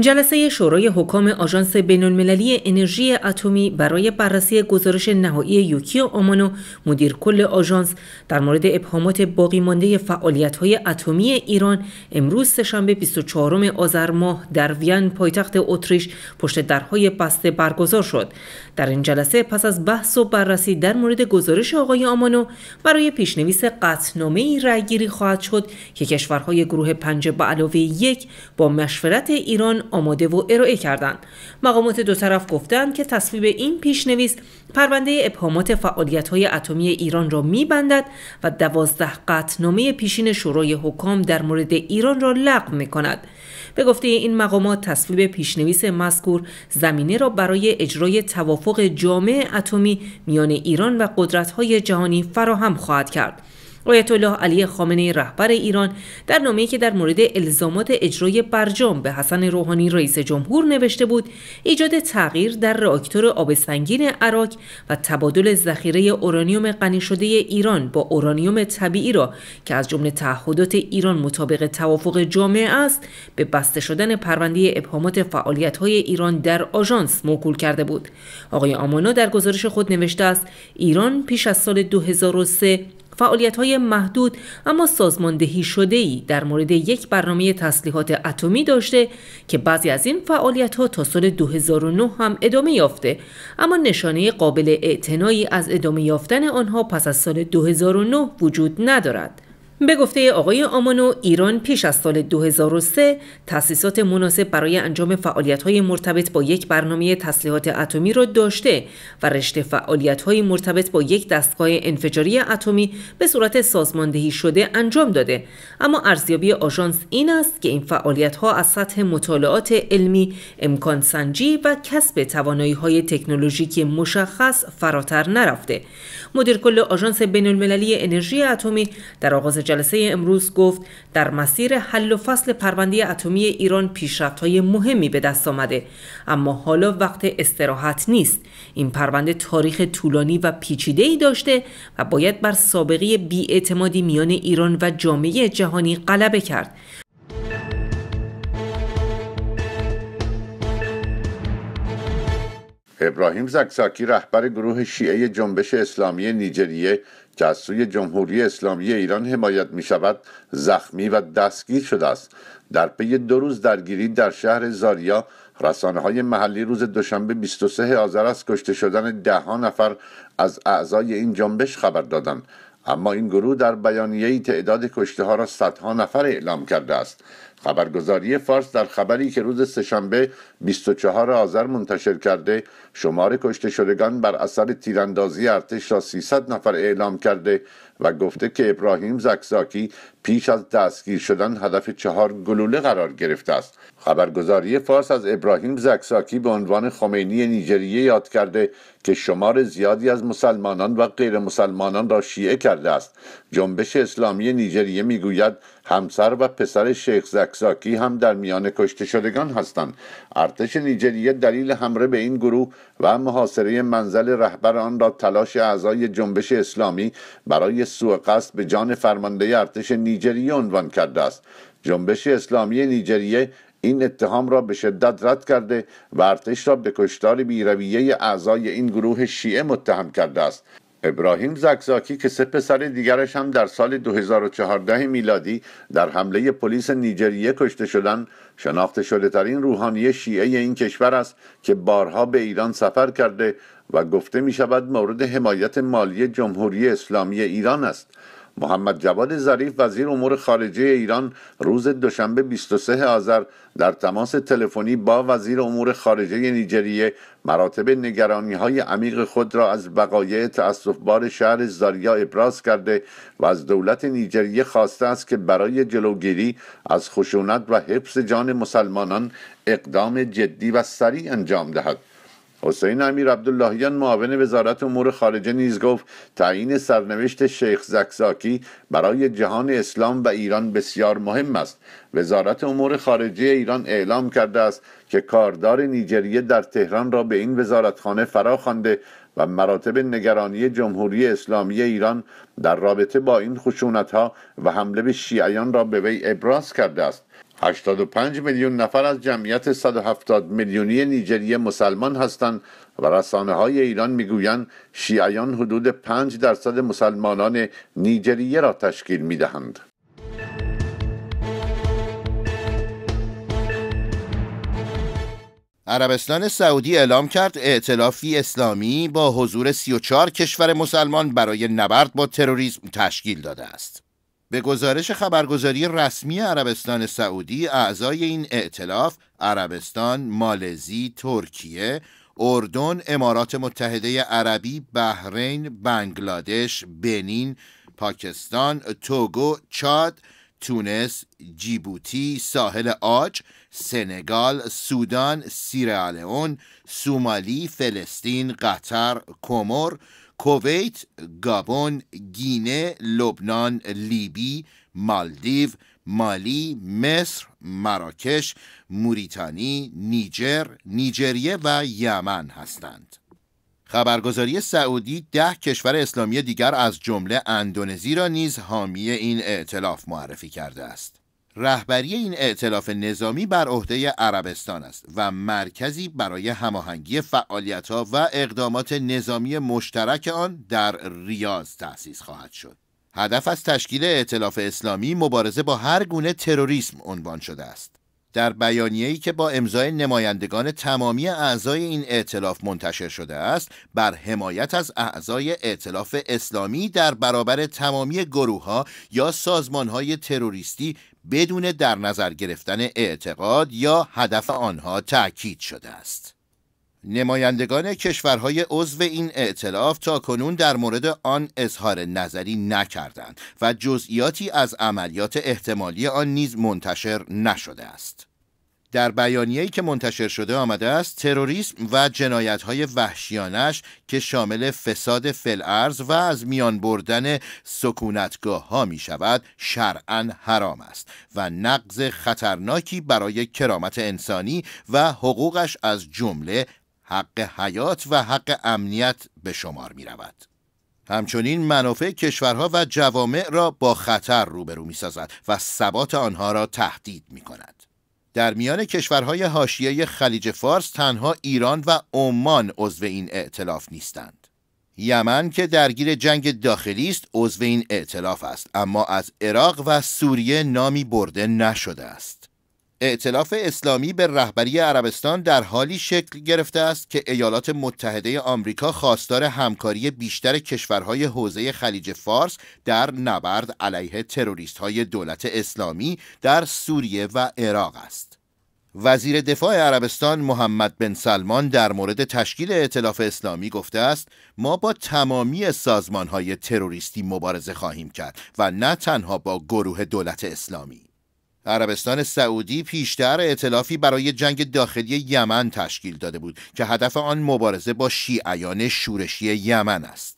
جلسه شورای حکام آژانس بین‌المللی انرژی اتمی برای بررسی گزارش نهایی یوکیو آمانو مدیر کل آژانس در مورد ابهامات باقی مانده فعالیت‌های اتمی ایران امروز سهشنبه 24 آذر ماه در وین پایتخت اتریش پشت درهای بسته برگزار شد. در این جلسه پس از بحث و بررسی در مورد گزارش آقای آمانو برای پیشنویس ای رأیگیری خواهد شد که کشورهای گروه پنج به علاوه یک با مشورت ایران آماده و ارائه کردند مقامات دو طرف گفتند که تصویب این پیشنویس پرونده ابهامات های اتمی ایران را می‌بندد و دوازده نامه پیشین شورای حکام در مورد ایران را لغو می‌کند به گفته این مقامات تصویب پیشنویس مذکور زمینه را برای اجرای توافق جامع اتمی میان ایران و های جهانی فراهم خواهد کرد آیت علی خامنه رهبر ایران در نامه‌ای که در مورد الزامات اجرای برجام به حسن روحانی رئیس جمهور نوشته بود ایجاد تغییر در راکتور آب سنگین عراق و تبادل ذخیره اورانیوم غنی شده ایران با اورانیوم طبیعی را که از جمله تعهدات ایران مطابق توافق جامعه است به بسته شدن پرونده ابهامات فعالیت‌های ایران در آژانس موکول کرده بود آقای آمانا در گزارش خود نوشته است ایران پیش از سال 2003 فعالیت های محدود اما سازماندهی شده ای در مورد یک برنامه تسلیحات اتمی داشته که بعضی از این فعالیت ها تا سال 2009 هم ادامه یافته اما نشانه قابل اعتنایی از ادامه یافتن آنها پس از سال 2009 وجود ندارد به گفته آقای آمانو ایران پیش از سال 2003 تأسیسات مناسب برای انجام فعالیت‌های مرتبط با یک برنامه تسلیحات اتمی را داشته و رشته فعالیت‌های مرتبط با یک دستگاه انفجاری اتمی به صورت سازماندهی شده انجام داده اما ارزیابی آژانس این است که این فعالیت‌ها از سطح مطالعات علمی امکان سنجی و کسب توانایی‌های تکنولوژیکی مشخص فراتر نرفته مدیرکل آژانس بین‌المللی انرژی اتمی در آغاز جلسه امروز گفت در مسیر حل و فصل پرونده اتمی ایران های مهمی به دست آمده اما حالا وقت استراحت نیست این پرونده تاریخ طولانی و ای داشته و باید بر سابقه بیاعتمادی میان ایران و جامعه جهانی غلبه کرد ابراهیم زکساکی رهبر گروه شیعه جنبش اسلامی نیجریه که از سوی جمهوری اسلامی ایران حمایت می شود زخمی و دستگیر شده است در پی دو روز درگیری در شهر زاریا رسانه های محلی روز دوشنبه 23 آذر از کشته شدن دهها نفر از اعضای این جنبش خبر دادند اما این گروه در بیانیه تعداد کشته ها را صدها نفر اعلام کرده است خبرگزاری فارس در خبری که روز سهشنبه 24 آذر منتشر کرده شمار کشته شدگان بر اثر تیراندازی ارتش را 300 نفر اعلام کرده و گفته که ابراهیم زکزاکی پیش از دستگیر شدن هدف چهار گلوله قرار گرفته است خبرگزاری فارس از ابراهیم زکساکی به عنوان خمینی نیجریه یاد کرده که شمار زیادی از مسلمانان و غیر مسلمانان را شیعه کرده است جنبش اسلامی نیجریه میگوید همسر و پسر شیخ زکساکی هم در میان کشته شدگان هستند ارتش نیجریه دلیل حمله به این گروه و محاصره منزل رهبر آن را تلاش اعضای جنبش اسلامی برای سو قصد به جان فرمانده ارتش نیجریه عنوان کرده است جنبش اسلامی نیجریه این اتهام را به شدت رد کرده و ارتش را به کشتار بیرویه اعضای این گروه شیعه متهم کرده است ابراهیم زکزاکی که سه پسر دیگرش هم در سال 2014 میلادی در حمله پلیس نیجریه کشته شدن شناخته شده ترین روحانی شیعه این کشور است که بارها به ایران سفر کرده و گفته می شود مورد حمایت مالی جمهوری اسلامی ایران است محمد جواد ظریف وزیر امور خارجه ایران روز دوشنبه 23 آذر در تماس تلفنی با وزیر امور خارجه نیجریه مراتب نگرانی های عمیق خود را از بقایع بار شهر زاریا ابراز کرده و از دولت نیجریه خواسته است که برای جلوگیری از خشونت و حفظ جان مسلمانان اقدام جدی و سریع انجام دهد حسین امیر عبداللهیان معاون وزارت امور خارجه نیز گفت تعیین سرنوشت شیخ زکزاکی برای جهان اسلام و ایران بسیار مهم است وزارت امور خارجه ایران اعلام کرده است که کاردار نیجریه در تهران را به این وزارتخانه فرا خوانده و مراتب نگرانی جمهوری اسلامی ایران در رابطه با این خشونت ها و حمله به شیعیان را به وی ابراز کرده است 85 میلیون نفر از جمعیت 170 میلیونی نیجریه مسلمان هستند و رسانه های ایران میگویند شیعیان حدود 5 درصد مسلمانان نیجریه را تشکیل میدهند. عربستان سعودی اعلام کرد ائتلافی اسلامی با حضور 34 کشور مسلمان برای نبرد با تروریسم تشکیل داده است. به گزارش خبرگزاری رسمی عربستان سعودی اعضای این ائتلاف عربستان، مالزی، ترکیه، اردن، امارات متحده عربی، بحرین، بنگلادش، بنین، پاکستان، توگو، چاد، تونس، جیبوتی، ساحل آج، سنگال، سودان، سیرالئون، سومالی، فلسطین، قطر، کمر، کویت، گابون، گینه، لبنان، لیبی، مالدیو، مالی، مصر، مراکش، موریتانی، نیجر، نیجریه و یمن هستند. خبرگزاری سعودی ده کشور اسلامی دیگر از جمله اندونزی را نیز حامی این اعتلاف معرفی کرده است. رهبری این ائتلاف نظامی بر عهده عربستان است و مرکزی برای هماهنگی فعالیتها و اقدامات نظامی مشترک آن در ریاض تأسیس خواهد شد. هدف از تشکیل ائتلاف اسلامی مبارزه با هر گونه تروریسم عنوان شده است. در بیانیه‌ای که با امضای نمایندگان تمامی اعضای این ائتلاف منتشر شده است، بر حمایت از اعضای ائتلاف اسلامی در برابر تمامی گروهها یا سازمان‌های تروریستی بدون در نظر گرفتن اعتقاد یا هدف آنها تأکید شده است. نمایندگان کشورهای عضو این ائتلاف تا کنون در مورد آن اظهار نظری نکردند و جزئیاتی از عملیات احتمالی آن نیز منتشر نشده است. در بیانیه‌ای که منتشر شده آمده است تروریسم و جنایت‌های وحشیانش که شامل فساد فلعرز و از میان بردن سکونتگاه ها می شود شرعن حرام است و نقض خطرناکی برای کرامت انسانی و حقوقش از جمله حق حیات و حق امنیت به شمار می رود. همچنین منافع کشورها و جوامع را با خطر روبرو می سازد و ثبات آنها را تهدید می کند. در میان کشورهای حاشیه خلیج فارس تنها ایران و عمان عضو این ائتلاف نیستند. یمن که درگیر جنگ داخلی است عضو این ائتلاف است اما از عراق و سوریه نامی برده نشده است. اعتلاف اسلامی به رهبری عربستان در حالی شکل گرفته است که ایالات متحده آمریکا خواستار همکاری بیشتر کشورهای حوزه خلیج فارس در نبرد علیه تروریست های دولت اسلامی در سوریه و عراق است. وزیر دفاع عربستان محمد بن سلمان در مورد تشکیل ائتلاف اسلامی گفته است ما با تمامی سازمان های تروریستی مبارزه خواهیم کرد و نه تنها با گروه دولت اسلامی. عربستان سعودی پیشتر اطلافی برای جنگ داخلی یمن تشکیل داده بود که هدف آن مبارزه با شیعیان شورشی یمن است.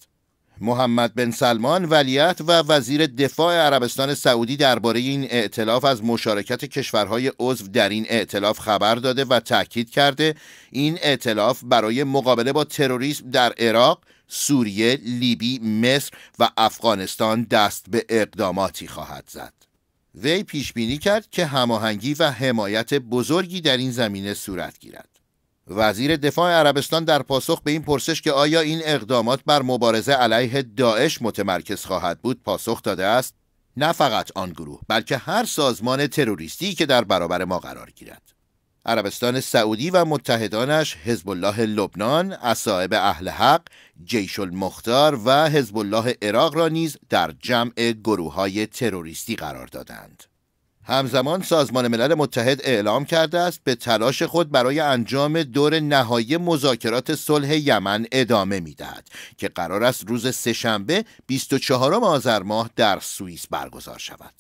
محمد بن سلمان ولیت و وزیر دفاع عربستان سعودی درباره این ائتلاف از مشارکت کشورهای عضو در این ائتلاف خبر داده و تاکید کرده این ائتلاف برای مقابله با تروریسم در عراق، سوریه، لیبی، مصر و افغانستان دست به اقداماتی خواهد زد. وی پیش بینی کرد که هماهنگی و حمایت بزرگی در این زمینه صورت گیرد. وزیر دفاع عربستان در پاسخ به این پرسش که آیا این اقدامات بر مبارزه علیه داعش متمرکز خواهد بود پاسخ داده است نه فقط آن گروه بلکه هر سازمان تروریستی که در برابر ما قرار گیرد عربستان سعودی و متحدانش حزب الله لبنان، اصائب اهل حق، جیش المختار و حزب الله عراق را نیز در جمع گروه های تروریستی قرار دادند. همزمان سازمان ملل متحد اعلام کرده است به تلاش خود برای انجام دور نهایی مذاکرات صلح یمن ادامه میدهد که قرار است روز سهشنبه 24 آذر ماه در سوئیس برگزار شود.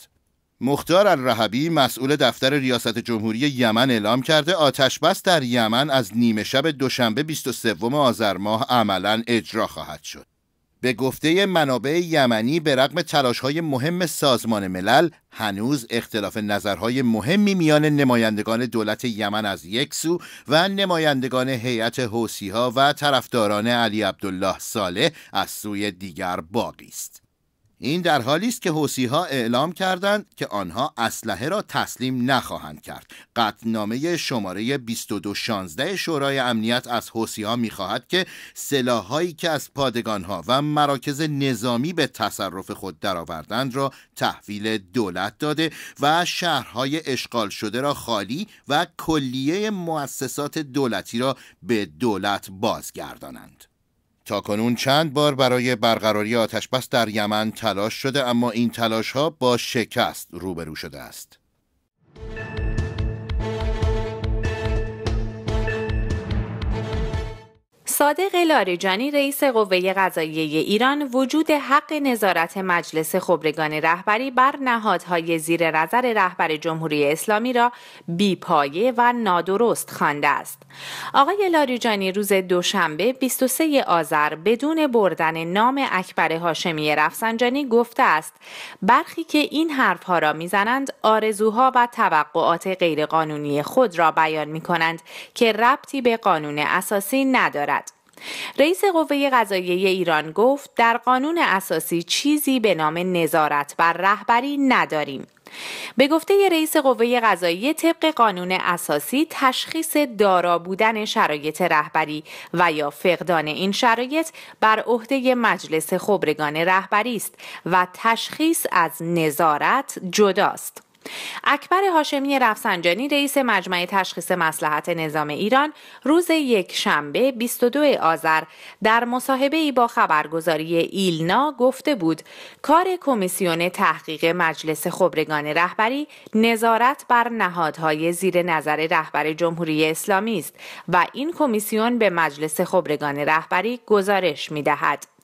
مختار الرهبی مسئول دفتر ریاست جمهوری یمن اعلام کرده آتش بس در یمن از نیمه شب دوشنبه 23 آذر ماه عملا اجرا خواهد شد. به گفته منابع یمنی به رغم تلاش‌های مهم سازمان ملل هنوز اختلاف نظرهای مهمی میان نمایندگان دولت یمن از یک سو و نمایندگان هیئت حوثی‌ها و طرفداران علی عبدالله صالح از سوی دیگر باقی است. این در حالی است که ها اعلام کردند که آنها اسلحه را تسلیم نخواهند کرد. قطعنامه شماره 2216 شورای امنیت از می میخواهد که سلاحهایی که از پادگانها و مراکز نظامی به تصرف خود درآوردند را تحویل دولت داده و شهرهای اشغال شده را خالی و کلیه مؤسسات دولتی را به دولت بازگردانند. تا کنون چند بار برای برقراری آتشبس در یمن تلاش شده اما این تلاش ها با شکست روبرو شده است. صادق لاریجانی رئیس قوه قضاییه ایران وجود حق نظارت مجلس خبرگان رهبری بر نهادهای زیر نظر رهبر جمهوری اسلامی را بیپایه و نادرست خوانده است. آقای لاریجانی روز دوشنبه 23 آذر بدون بردن نام اکبر هاشمی رفسنجانی گفته است برخی که این حرفها را میزنند آرزوها و توقعات غیرقانونی خود را بیان می کنند که ربطی به قانون اساسی ندارد. رئیس قوه قضاییه ایران گفت در قانون اساسی چیزی به نام نظارت بر رهبری نداریم به گفته رئیس قوه قضاییه طبق قانون اساسی تشخیص دارا بودن شرایط رهبری و یا فقدان این شرایط بر عهده مجلس خبرگان رهبری است و تشخیص از نظارت جداست اکبر هاشمی رفسنجانی رئیس مجمع تشخیص مسلحت نظام ایران روز یک شنبه 22 آذر در مصاحبه ای با خبرگزاری ایلنا گفته بود کار کمیسیون تحقیق مجلس خبرگان رهبری نظارت بر نهادهای زیر نظر رهبر جمهوری اسلامی است و این کمیسیون به مجلس خبرگان رهبری گزارش می دهد.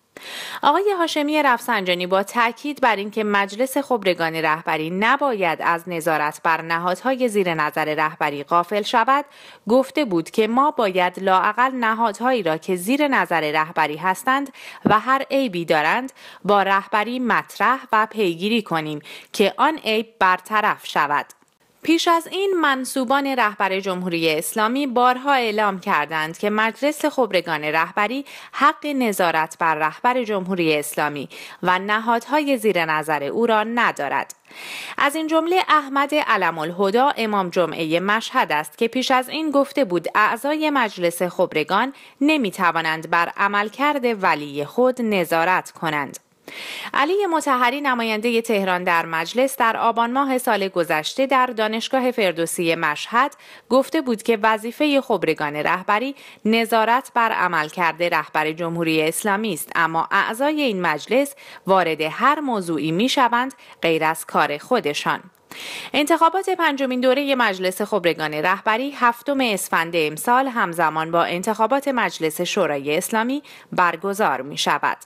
آقای هاشمی رفسنجانی با تاکید بر اینکه مجلس خبرگان رهبری نباید از نظارت بر نهادهای زیر نظر رهبری غافل شود گفته بود که ما باید لاعقل نهادهایی را که زیر نظر رهبری هستند و هر عیبی دارند با رهبری مطرح و پیگیری کنیم که آن عیب برطرف شود پیش از این منصوبان رهبر جمهوری اسلامی بارها اعلام کردند که مجلس خبرگان رهبری حق نظارت بر رهبر جمهوری اسلامی و نهادهای زیر نظر او را ندارد. از این جمله احمد علم الهدا امام جمعه مشهد است که پیش از این گفته بود اعضای مجلس خبرگان نمی توانند بر عملکرد ولی خود نظارت کنند. علی متحری نماینده تهران در مجلس در آبان ماه سال گذشته در دانشگاه فردوسی مشهد گفته بود که وظیفه خبرگان رهبری نظارت بر کرده رهبر جمهوری اسلامی است اما اعضای این مجلس وارد هر موضوعی می شوند غیر از کار خودشان انتخابات پنجمین دوره مجلس خبرگان رهبری هفتم اسفند امسال همزمان با انتخابات مجلس شورای اسلامی برگزار می شود.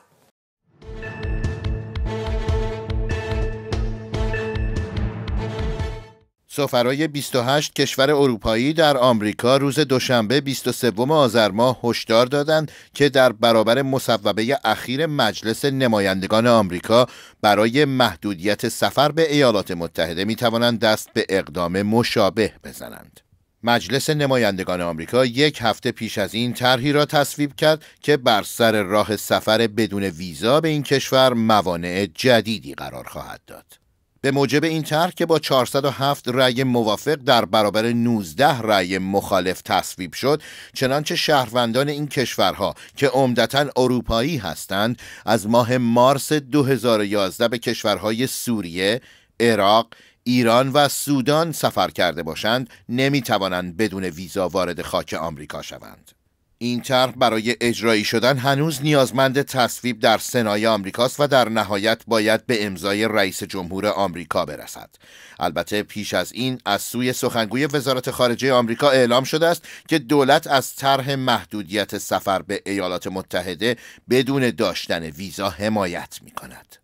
سفرای 28 کشور اروپایی در آمریکا روز دوشنبه 23 آذر ماه هشدار دادند که در برابر مصوبه اخیر مجلس نمایندگان آمریکا برای محدودیت سفر به ایالات متحده می توانند دست به اقدام مشابه بزنند. مجلس نمایندگان آمریکا یک هفته پیش از این طرحی را تصویب کرد که بر سر راه سفر بدون ویزا به این کشور موانع جدیدی قرار خواهد داد. به موجب این طرح که با 407 رأی موافق در برابر 19 رأی مخالف تصویب شد چنانچه شهروندان این کشورها که عمدتا اروپایی هستند از ماه مارس 2011 به کشورهای سوریه، عراق، ایران و سودان سفر کرده باشند نمی توانند بدون ویزا وارد خاک آمریکا شوند. این طرح برای اجرایی شدن هنوز نیازمند تصویب در سنای آمریکاست و در نهایت باید به امضای رئیس جمهور آمریکا برسد البته پیش از این از سوی سخنگوی وزارت خارجه آمریکا اعلام شده است که دولت از طرح محدودیت سفر به ایالات متحده بدون داشتن ویزا حمایت می کند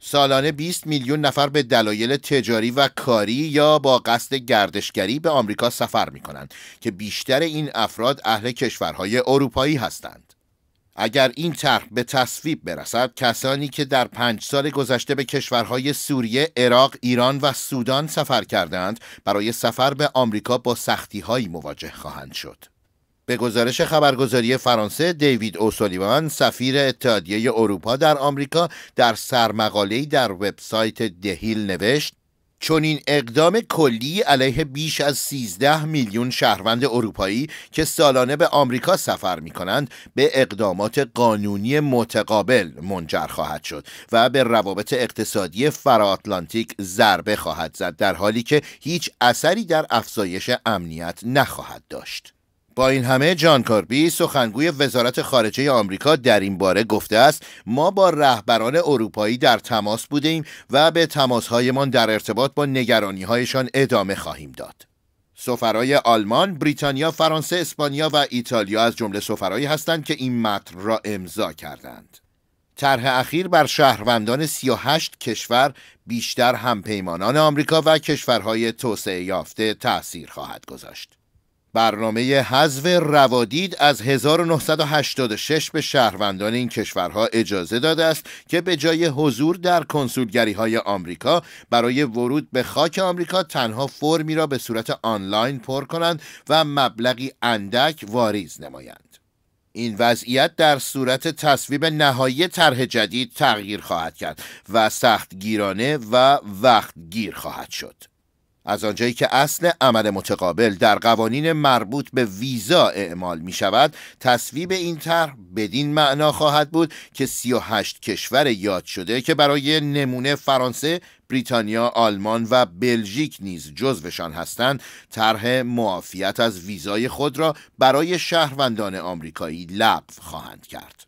سالانه 20 میلیون نفر به دلایل تجاری و کاری یا با قصد گردشگری به آمریکا سفر می کنند که بیشتر این افراد اهل کشورهای اروپایی هستند. اگر این طرح به تصویب برسد کسانی که در پنج سال گذشته به کشورهای سوریه، عراق، ایران و سودان سفر کردند برای سفر به آمریکا با سختیهایی مواجه خواهند شد. به گزارش خبرگزاری فرانسه دیوید اوسولیوان سفیر اتحادیه اروپا در آمریکا در سرمقاله‌ای در وبسایت دهیل نوشت چون این اقدام کلی علیه بیش از 13 میلیون شهروند اروپایی که سالانه به آمریکا سفر می کنند به اقدامات قانونی متقابل منجر خواهد شد و به روابط اقتصادی فرااتلانتیک ضربه خواهد زد در حالی که هیچ اثری در افزایش امنیت نخواهد داشت. با این همه جان کاربی سخنگوی وزارت خارجه آمریکا در این باره گفته است ما با رهبران اروپایی در تماس بودیم و به تماسهایمان در ارتباط با نگرانیهایشان ادامه خواهیم داد سفرای آلمان، بریتانیا، فرانسه، اسپانیا و ایتالیا از جمله سفرایی هستند که این متن را امضا کردند. طرح اخیر بر شهروندان 38 کشور بیشتر همپیمانان آمریکا و کشورهای توسعه یافته تأثیر خواهد گذاشت. برنامه حذف روادید از 1986 به شهروندان این کشورها اجازه داده است که به جای حضور در کنسولگری های آمریکا برای ورود به خاک آمریکا تنها فرمی را به صورت آنلاین پر کنند و مبلغی اندک واریز نمایند. این وضعیت در صورت تصویب نهایی طرح جدید تغییر خواهد کرد و سختگیرانه و وقتگیر خواهد شد. از آنجایی که اصل عمل متقابل در قوانین مربوط به ویزا اعمال می شود تصویب این طرح بدین معنا خواهد بود که 38 کشور یاد شده که برای نمونه فرانسه بریتانیا، آلمان و بلژیک نیز جزوشان هستند، طرح معافیت از ویزای خود را برای شهروندان آمریکایی لغو خواهند کرد.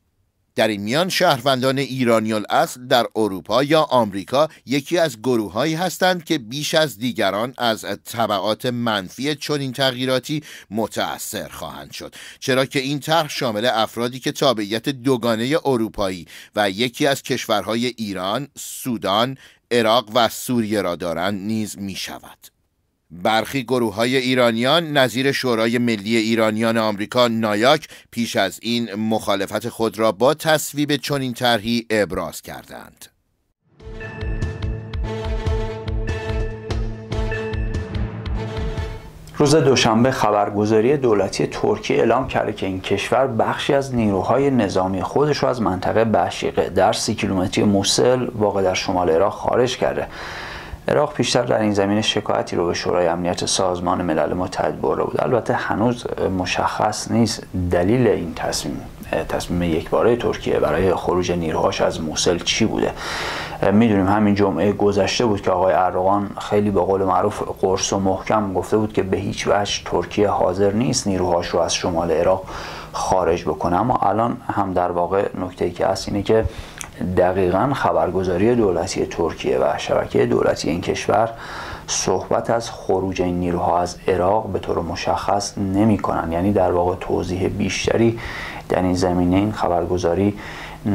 در این میان شهروندان ایرانی الاصل در اروپا یا آمریکا یکی از گروههایی هستند که بیش از دیگران از طبعات منفی چنین تغییراتی متأثر خواهند شد چرا که این طرح شامل افرادی که تابعیت دوگانه اروپایی و یکی از کشورهای ایران، سودان، عراق و سوریه را دارند نیز می شود. برخی گروه های ایرانیان نظیر شورای ملی ایرانیان آمریکا نایاک پیش از این مخالفت خود را با تصویب چنین طرحی ابراز کردند. روز دوشنبه خبرگزاری دولتی ترکیه اعلام کرده که این کشور بخشی از نیروهای نظامی خودش را از منطقه بشیقه در سی کیلومتری موسل واقع در شمال عراق خارج کرده عراق پیشتر در این زمینه شکایتی رو به شورای امنیت سازمان ملل متحد برده بود البته هنوز مشخص نیست دلیل این تصمیم تصمیم یکباره ترکیه برای خروج نیروهاش از موسل چی بوده میدونیم همین جمعه گذشته بود که آقای اردوغان خیلی به قول معروف قرص و محکم گفته بود که به هیچ وجه ترکیه حاضر نیست نیروهاش رو از شمال عراق خارج بکنه اما الان هم در واقع نکته که هست اینه که دقیقا خبرگزاری دولتی ترکیه و شبکه دولتی این کشور صحبت از خروج این نیروها از عراق به طور مشخص نمی کنن. یعنی در واقع توضیح بیشتری در این زمینه این خبرگزاری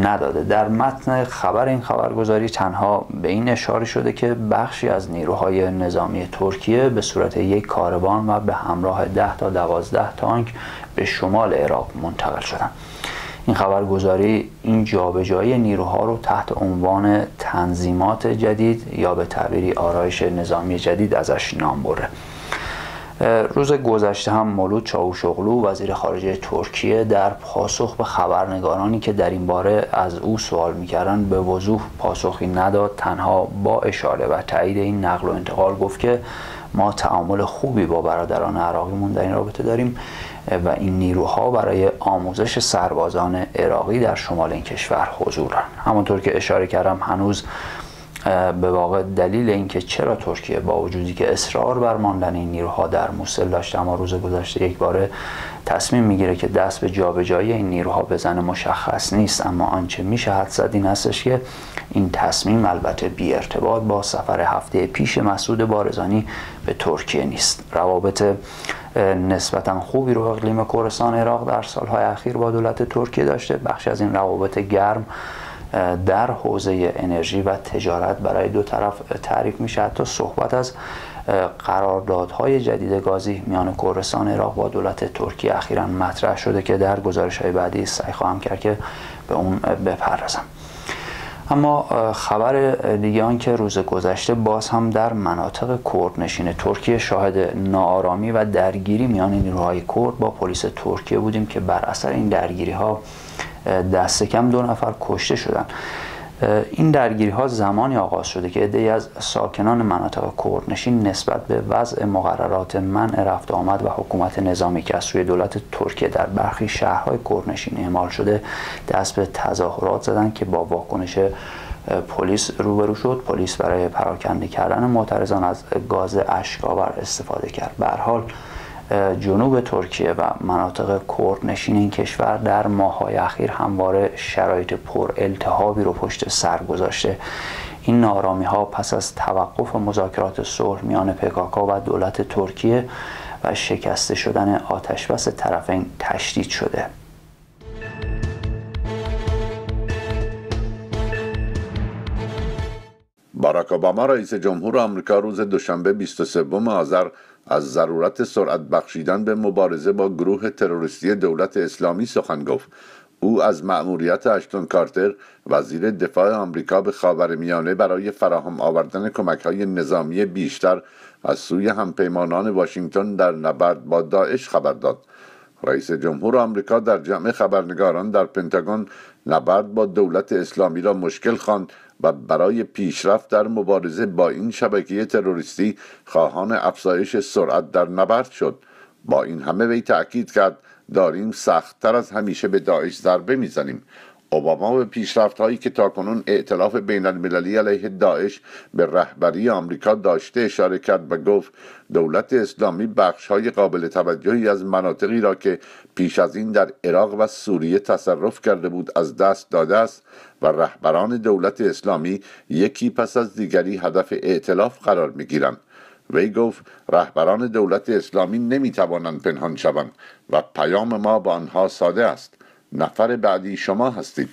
نداده در متن خبر این خبرگزاری تنها به این اشاره شده که بخشی از نیروهای نظامی ترکیه به صورت یک کاروان و به همراه 10 تا 12 تانک به شمال عراق منتقل شدند این خبرگزاری این جابجایی نیروها رو تحت عنوان تنظیمات جدید یا به تعبیری آرایش نظامی جدید ازش نام بره روز گذشته هم مولود چاوشوغلو وزیر خارجه ترکیه در پاسخ به خبرنگارانی که در این باره از او سوال میکردن به وضوح پاسخی نداد تنها با اشاره و تایید این نقل و انتقال گفت که ما تعامل خوبی با برادران عراقیمون در این رابطه داریم و این نیروها برای آموزش سربازان عراقی در شمال این کشور حضورن همانطور که اشاره کردم هنوز به واقع دلیل اینکه چرا ترکیه با وجودی که اصرار بر ماندن این نیروها در موسل داشت اما روز گذشته یک باره تصمیم میگیره که دست به جابجایی این نیروها بزنه مشخص نیست اما آنچه میشه حد زد این هستش که این تصمیم البته بی ارتباط با سفر هفته پیش مسعود بارزانی به ترکیه نیست روابط نسبتا خوبی رو اقلیم کورسان عراق در سالهای اخیر با دولت ترکیه داشته بخش از این روابط گرم در حوزه انرژی و تجارت برای دو طرف تعریف میشه حتی صحبت از قراردادهای جدید گازی میان کردستان عراق با دولت ترکیه اخیرا مطرح شده که در گزارش های بعدی سعی خواهم کرد که به اون بپردازم اما خبر دیگه آن که روز گذشته باز هم در مناطق کردنشین ترکیه شاهد ناآرامی و درگیری میان نیروهای کرد با پلیس ترکیه بودیم که بر اثر این درگیری ها دست کم دو نفر کشته شدند این درگیری ها زمانی آغاز شده که عده‌ای از ساکنان مناطق کردنشین نسبت به وضع مقررات منع رفت آمد و حکومت نظامی که از سوی دولت ترکیه در برخی شهرهای کردنشین اعمال شده دست به تظاهرات زدند که با واکنش پلیس روبرو شد پلیس برای پراکنده کردن معترضان از گاز اشکآور استفاده کرد به حال جنوب ترکیه و مناطق کردنشین این کشور در ماهای اخیر همواره شرایط پر التهابی رو پشت سر گذاشته این نارامی ها پس از توقف مذاکرات صلح میان پکاکا و دولت ترکیه و شکسته شدن آتشبس طرفین تشدید شده باراک اوباما رئیس جمهور آمریکا روز دوشنبه 23 آذر از ضرورت سرعت بخشیدن به مبارزه با گروه تروریستی دولت اسلامی سخن گفت او از مأموریت اشتون کارتر وزیر دفاع آمریکا به میانه برای فراهم آوردن کمک های نظامی بیشتر از سوی همپیمانان واشنگتن در نبرد با داعش خبر داد رئیس جمهور آمریکا در جمع خبرنگاران در پنتاگون نبرد با دولت اسلامی را مشکل خواند و برای پیشرفت در مبارزه با این شبکه تروریستی خواهان افزایش سرعت در نبرد شد با این همه وی تأکید کرد داریم سختتر از همیشه به داعش ضربه میزنیم اوباما به پیشرفت هایی که تاکنون ائتلاف بین المللی علیه داعش به رهبری آمریکا داشته اشاره کرد و گفت دولت اسلامی بخش های قابل توجهی از مناطقی را که پیش از این در عراق و سوریه تصرف کرده بود از دست داده است و رهبران دولت اسلامی یکی پس از دیگری هدف ائتلاف قرار می گیرند وی گفت رهبران دولت اسلامی نمی توانند پنهان شوند و پیام ما به آنها ساده است نفر بعدی شما هستید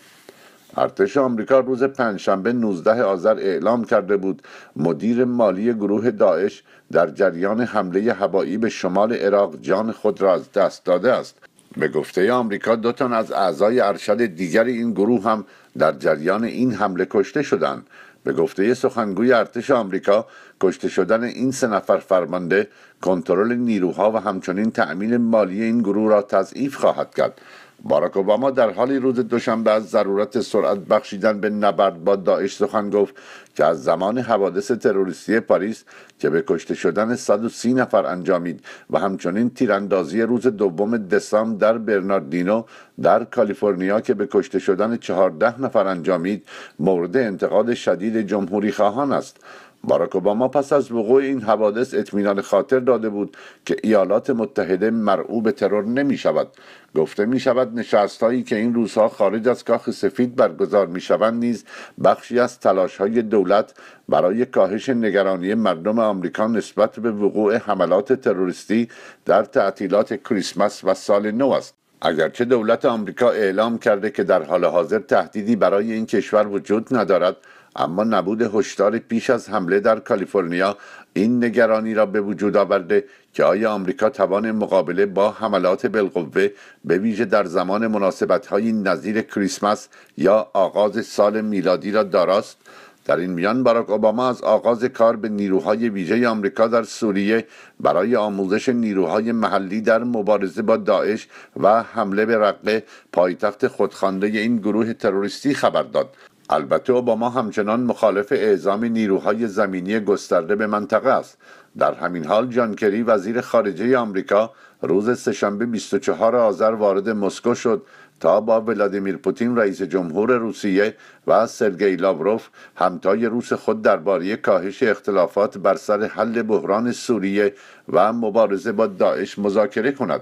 ارتش آمریکا روز پنجشنبه 19 آذر اعلام کرده بود مدیر مالی گروه داعش در جریان حمله هوایی به شمال عراق جان خود را از دست داده است به گفته آمریکا دو تن از اعضای ارشد دیگر این گروه هم در جریان این حمله کشته شدند به گفته سخنگوی ارتش آمریکا کشته شدن این سه نفر فرمانده کنترل نیروها و همچنین تأمین مالی این گروه را تضعیف خواهد کرد باراک اوباما در حالی روز دوشنبه از ضرورت سرعت بخشیدن به نبرد با داعش سخن گفت که از زمان حوادث تروریستی پاریس که به کشته شدن 130 نفر انجامید و همچنین تیراندازی روز دوم دسامبر در برناردینو در کالیفرنیا که به کشته شدن 14 نفر انجامید مورد انتقاد شدید جمهوری خواهان است باراک اوباما پس از وقوع این حوادث اطمینان خاطر داده بود که ایالات متحده مرعوب ترور نمی شود گفته می شود نشست هایی که این روزها خارج از کاخ سفید برگزار می شوند نیز بخشی از تلاش های دولت برای کاهش نگرانی مردم آمریکا نسبت به وقوع حملات تروریستی در تعطیلات کریسمس و سال نو است اگرچه دولت آمریکا اعلام کرده که در حال حاضر تهدیدی برای این کشور وجود ندارد اما نبود هشدار پیش از حمله در کالیفرنیا این نگرانی را به وجود آورده که آیا آمریکا توان مقابله با حملات بالقوه به ویژه در زمان های نظیر کریسمس یا آغاز سال میلادی را داراست در این میان باراک اوباما از آغاز کار به نیروهای ویژه آمریکا در سوریه برای آموزش نیروهای محلی در مبارزه با داعش و حمله به رقه پایتخت خودخوانده این گروه تروریستی خبر داد البته اوباما همچنان مخالف اعزام نیروهای زمینی گسترده به منطقه است در همین حال جان کری وزیر خارجه آمریکا روز سهشنبه 24 آذر وارد مسکو شد تا با ولادیمیر پوتین رئیس جمهور روسیه و سرگئی لاوروف همتای روس خود درباره کاهش اختلافات بر سر حل بحران سوریه و مبارزه با داعش مذاکره کند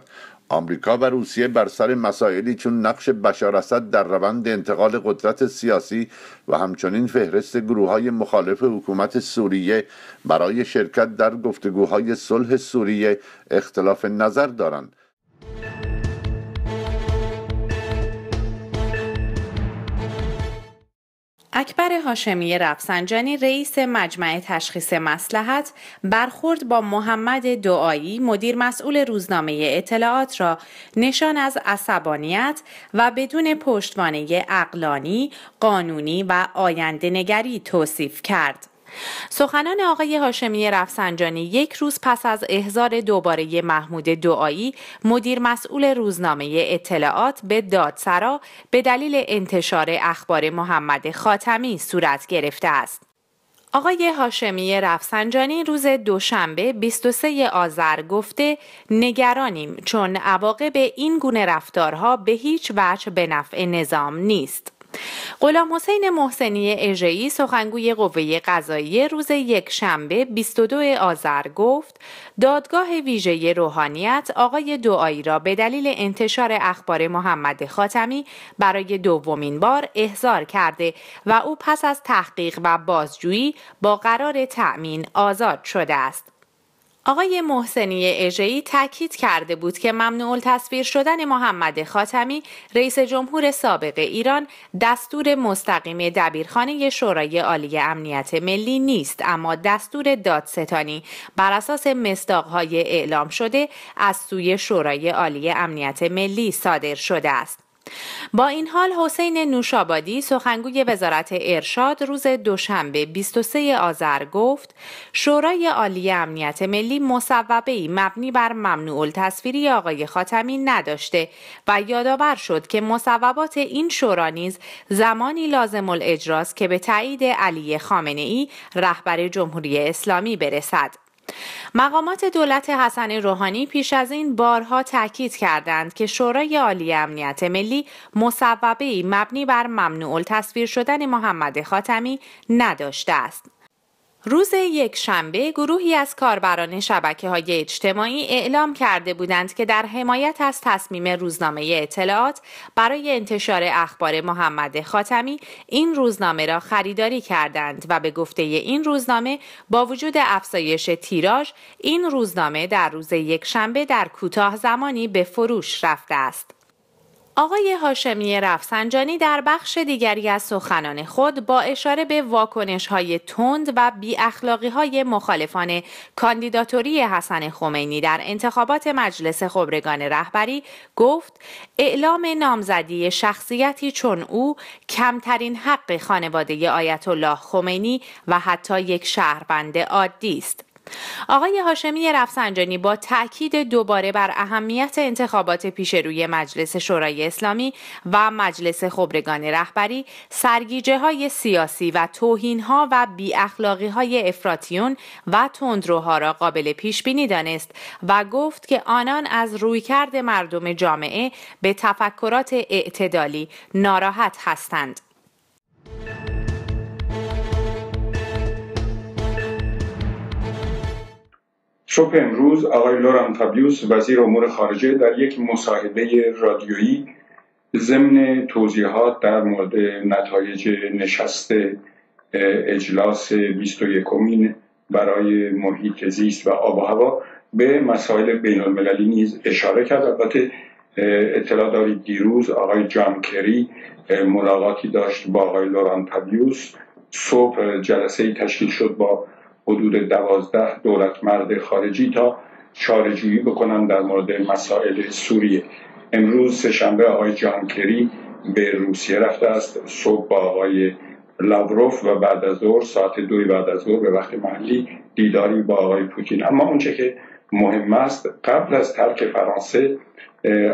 آمریکا و روسیه بر سر مسائلی چون نقش بشار اسد در روند انتقال قدرت سیاسی و همچنین فهرست گروه های مخالف حکومت سوریه برای شرکت در گفتگوهای صلح سوریه اختلاف نظر دارند اکبر هاشمی رفسنجانی رئیس مجمع تشخیص مسلحت برخورد با محمد دعایی مدیر مسئول روزنامه اطلاعات را نشان از عصبانیت و بدون پشتوانه اقلانی، قانونی و آینده نگری توصیف کرد. سخنان آقای هاشمی رفسنجانی یک روز پس از احضار دوباره محمود دعایی مدیر مسئول روزنامه اطلاعات به دادسرا به دلیل انتشار اخبار محمد خاتمی صورت گرفته است. آقای هاشمی رفسنجانی روز دوشنبه 23 آذر گفته نگرانیم چون عواقب این گونه رفتارها به هیچ وجه به نفع نظام نیست. غلام حسین محسنی اژه‌ای سخنگوی قوه قضایی روز یک شنبه 22 آذر گفت دادگاه ویژه روحانیت آقای دعایی را به دلیل انتشار اخبار محمد خاتمی برای دومین بار احضار کرده و او پس از تحقیق و بازجویی با قرار تأمین آزاد شده است آقای محسنی اژه‌ای تاکید کرده بود که ممنوع تصویر شدن محمد خاتمی رئیس جمهور سابق ایران دستور مستقیم دبیرخانه شورای عالی امنیت ملی نیست اما دستور دادستانی بر اساس مصداقهای اعلام شده از سوی شورای عالی امنیت ملی صادر شده است. با این حال حسین نوشابادی سخنگوی وزارت ارشاد روز دوشنبه 23 آذر گفت شورای عالی امنیت ملی مصوبه ای مبنی بر ممنوع تصویری آقای خاتمی نداشته و یادآور شد که مصوبات این شورا نیز زمانی لازم الاجراست که به تایید علی خامنه ای رهبر جمهوری اسلامی برسد مقامات دولت حسن روحانی پیش از این بارها تاکید کردند که شورای عالی امنیت ملی مصوبه مبنی بر ممنوع تصویر شدن محمد خاتمی نداشته است روز یک شنبه گروهی از کاربران شبکه های اجتماعی اعلام کرده بودند که در حمایت از تصمیم روزنامه اطلاعات برای انتشار اخبار محمد خاتمی این روزنامه را خریداری کردند و به گفته این روزنامه با وجود افزایش تیراژ این روزنامه در روز یک شنبه در کوتاه زمانی به فروش رفته است. آقای هاشمی رفسنجانی در بخش دیگری از سخنان خود با اشاره به واکنش های تند و بی اخلاقی های مخالفان کاندیداتوری حسن خمینی در انتخابات مجلس خبرگان رهبری گفت اعلام نامزدی شخصیتی چون او کمترین حق خانواده آیت الله خمینی و حتی یک شهروند عادی است آقای هاشمی رفسنجانی با تاکید دوباره بر اهمیت انتخابات پیش روی مجلس شورای اسلامی و مجلس خبرگان رهبری سرگیجه های سیاسی و توهین ها و بی اخلاقی های افراتیون و تندروها را قابل پیش بینی دانست و گفت که آنان از رویکرد مردم جامعه به تفکرات اعتدالی ناراحت هستند. صبح امروز آقای لوران فابیوس وزیر امور خارجه در یک مصاحبه رادیویی ضمن توضیحات در مورد نتایج نشست اجلاس 21 برای محیط زیست و آب و هوا به مسائل بین المللی نیز اشاره کرد البته اطلاع دارید دیروز آقای جان کری ملاقاتی داشت با آقای لوران پابیوس صبح جلسه تشکیل شد با حدود دوازده دولت مرد خارجی تا چارجویی بکنن در مورد مسائل سوریه امروز سهشنبه آقای جانکری به روسیه رفته است صبح با آقای لاوروف و بعد از ظهر ساعت دوی بعد از ظهر به وقت محلی دیداری با آقای پوتین اما اونچه که مهم است قبل از ترک فرانسه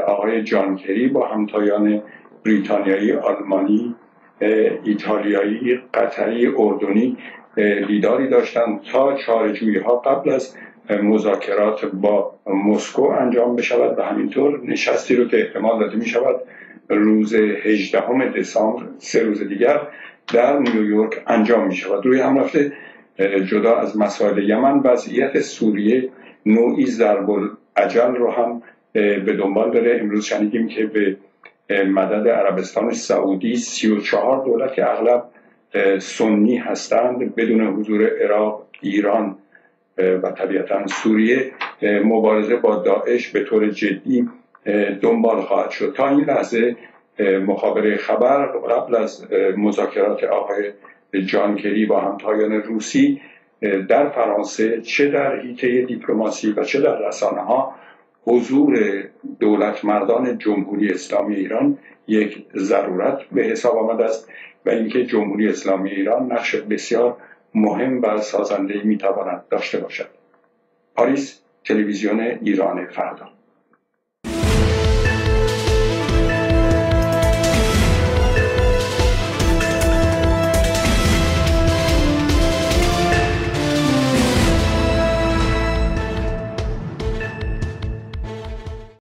آقای جانکری با همتایان بریتانیایی آلمانی ایتالیایی قطری اردنی دیداری داشتند تا چارجویی ها قبل از مذاکرات با مسکو انجام بشود و همینطور نشستی رو که احتمال داده می شود روز 18 دسامبر سه روز دیگر در نیویورک انجام می شود روی هم رفته جدا از مسائل یمن وضعیت سوریه نوعی ضرب عجل رو هم به دنبال داره امروز شنیدیم که به مدد عربستان سعودی 34 دولت که اغلب سنی هستند بدون حضور عراق ایران و طبیعتا سوریه مبارزه با داعش به طور جدی دنبال خواهد شد تا این لحظه مخابره خبر قبل از مذاکرات آقای جانکری با همتایان روسی در فرانسه چه در حیطه دیپلماسی و چه در رسانه ها حضور دولت مردان جمهوری اسلامی ایران یک ضرورت به حساب آمد است و اینکه جمهوری اسلامی ایران نقش بسیار مهم و سازنده می داشته باشد پاریس تلویزیون ایران فردا